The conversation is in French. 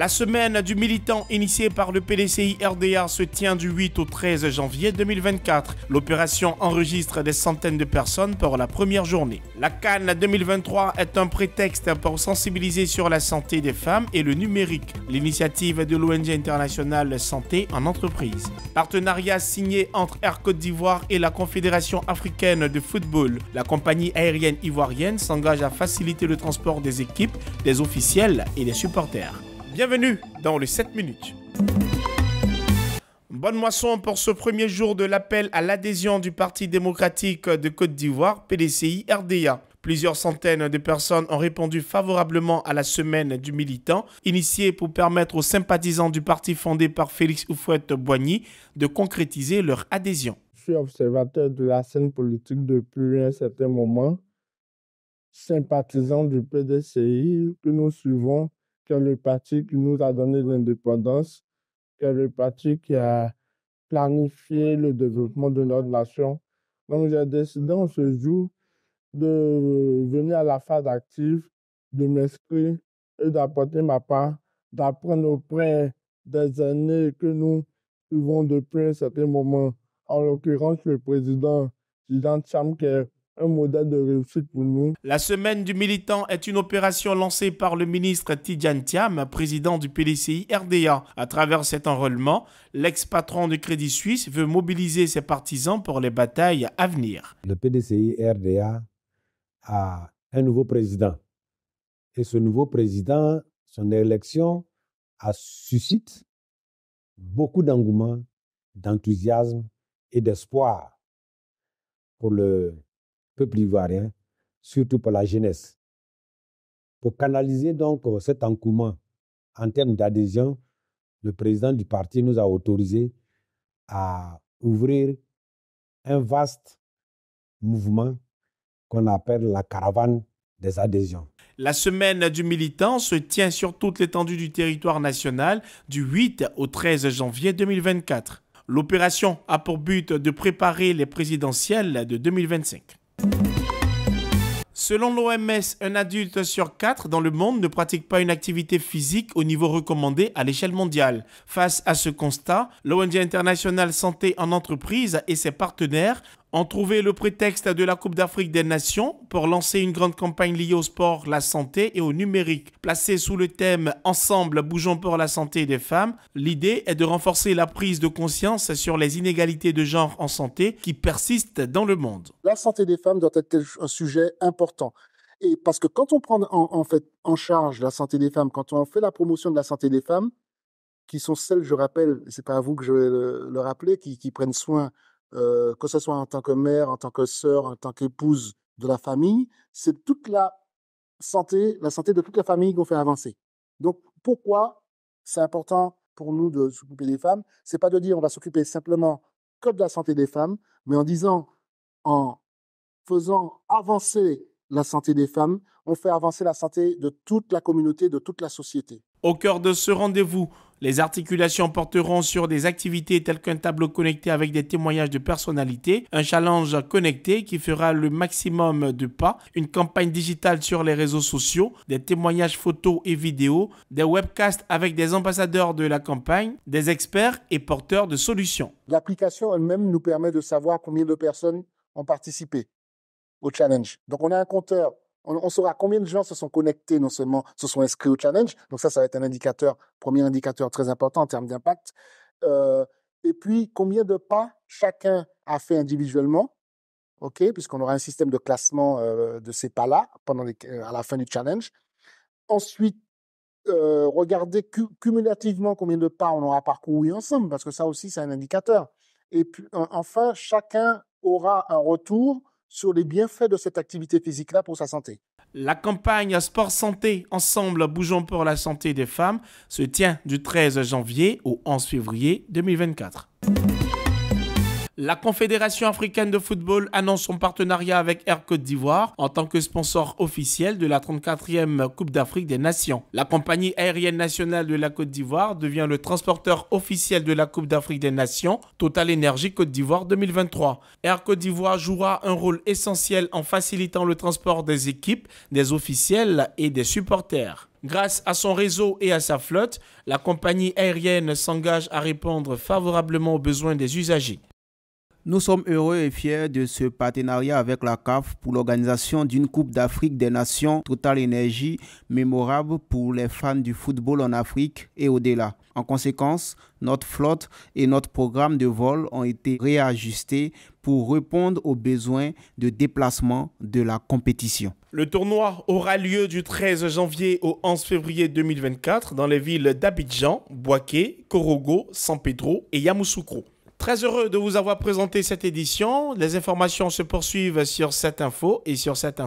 La semaine du militant initiée par le PDCI RDA se tient du 8 au 13 janvier 2024. L'opération enregistre des centaines de personnes pour la première journée. La Cannes 2023 est un prétexte pour sensibiliser sur la santé des femmes et le numérique. L'initiative de l'ONG internationale Santé en entreprise. Partenariat signé entre Air Côte d'Ivoire et la Confédération africaine de football. La compagnie aérienne ivoirienne s'engage à faciliter le transport des équipes, des officiels et des supporters. Bienvenue dans les 7 minutes. Bonne moisson pour ce premier jour de l'appel à l'adhésion du Parti démocratique de Côte d'Ivoire, PDCI RDA. Plusieurs centaines de personnes ont répondu favorablement à la semaine du militant, initiée pour permettre aux sympathisants du parti fondé par Félix Oufouette-Boigny de concrétiser leur adhésion. Je suis observateur de la scène politique depuis un certain moment, sympathisant du PDCI que nous suivons est le parti qui nous a donné l'indépendance, que le parti qui a planifié le développement de notre nation. Donc, j'ai décidé en ce jour de venir à la phase active, de m'inscrire et d'apporter ma part, d'apprendre auprès des années que nous vivons depuis un certain moment. En l'occurrence, le président Zidane Cham, la semaine du militant est une opération lancée par le ministre Tidjan Thiam, président du PDCI RDA. À travers cet enrôlement, l'ex-patron du Crédit Suisse veut mobiliser ses partisans pour les batailles à venir. Le PDCI RDA a un nouveau président. Et ce nouveau président, son élection a suscité beaucoup d'engouement, d'enthousiasme et d'espoir pour le peuple ivoirien, surtout pour la jeunesse. Pour canaliser donc euh, cet encouement en termes d'adhésion, le président du parti nous a autorisé à ouvrir un vaste mouvement qu'on appelle la caravane des adhésions. La semaine du militant se tient sur toute l'étendue du territoire national du 8 au 13 janvier 2024. L'opération a pour but de préparer les présidentielles de 2025. Selon l'OMS, un adulte sur quatre dans le monde ne pratique pas une activité physique au niveau recommandé à l'échelle mondiale. Face à ce constat, l'ONG internationale Santé en entreprise et ses partenaires on trouvait le prétexte de la Coupe d'Afrique des Nations pour lancer une grande campagne liée au sport, la santé et au numérique. Placée sous le thème Ensemble, bougeons pour la santé des femmes, l'idée est de renforcer la prise de conscience sur les inégalités de genre en santé qui persistent dans le monde. La santé des femmes doit être un sujet important. Et parce que quand on prend en, charge la santé des femmes, quand on fait la promotion de la santé des femmes, qui sont celles, je rappelle, c'est pas à vous que je vais le, rappeler, qui prennent soin euh, que ce soit en tant que mère, en tant que sœur, en tant qu'épouse de la famille, c'est toute la santé, la santé de toute la famille qu'on fait avancer. Donc, pourquoi c'est important pour nous de s'occuper des femmes C'est pas de dire on va s'occuper simplement que de la santé des femmes, mais en disant, en faisant avancer la santé des femmes, on fait avancer la santé de toute la communauté, de toute la société. Au cœur de ce rendez-vous, les articulations porteront sur des activités telles qu'un tableau connecté avec des témoignages de personnalités, un challenge connecté qui fera le maximum de pas, une campagne digitale sur les réseaux sociaux, des témoignages photos et vidéos, des webcasts avec des ambassadeurs de la campagne, des experts et porteurs de solutions. L'application elle-même nous permet de savoir combien de personnes ont participé au challenge. Donc on a un compteur on, saura combien de gens se sont connectés, non seulement se sont inscrits au challenge. Donc ça, ça va être un indicateur, premier indicateur très important en termes d'impact. Euh, et puis, combien de pas chacun a fait individuellement, ok, puisqu'on aura un système de classement euh, de ces pas-là pendant euh, à la fin du challenge. Ensuite, regardez cumulativement combien de pas on aura parcouru ensemble, parce que ça aussi, c'est un indicateur. Et puis, enfin, chacun aura un retour sur les bienfaits de cette activité physique-là pour sa santé. La campagne Sport Santé Ensemble Bougeons pour la santé des femmes se tient du 13 janvier au 11 février 2024. La Confédération africaine de football annonce son partenariat avec Air Côte d'Ivoire en tant que sponsor officiel de la 34e Coupe d'Afrique des Nations. La compagnie aérienne nationale de la Côte d'Ivoire devient le transporteur officiel de la Coupe d'Afrique des Nations Total Energy Côte d'Ivoire 2023. Air Côte d'Ivoire jouera un rôle essentiel en facilitant le transport des équipes, des officiels et des supporters. Grâce à son réseau et à sa flotte, la compagnie aérienne s'engage à répondre favorablement aux besoins des usagers. Nous sommes heureux et fiers de ce partenariat avec la CAF pour l'organisation d'une Coupe d'Afrique des Nations Total Energy mémorable pour les fans du football en Afrique et au-delà. En conséquence, notre flotte et notre programme de vol ont été réajustés pour répondre aux besoins de déplacement de la compétition. Le tournoi aura lieu du 13 janvier au 11 février 2024 dans les villes d'Abidjan, Boaké, Korogo, San Pedro et Yamoussoukro. Très heureux de vous avoir présenté cette édition. Les informations se poursuivent sur cette info et sur cette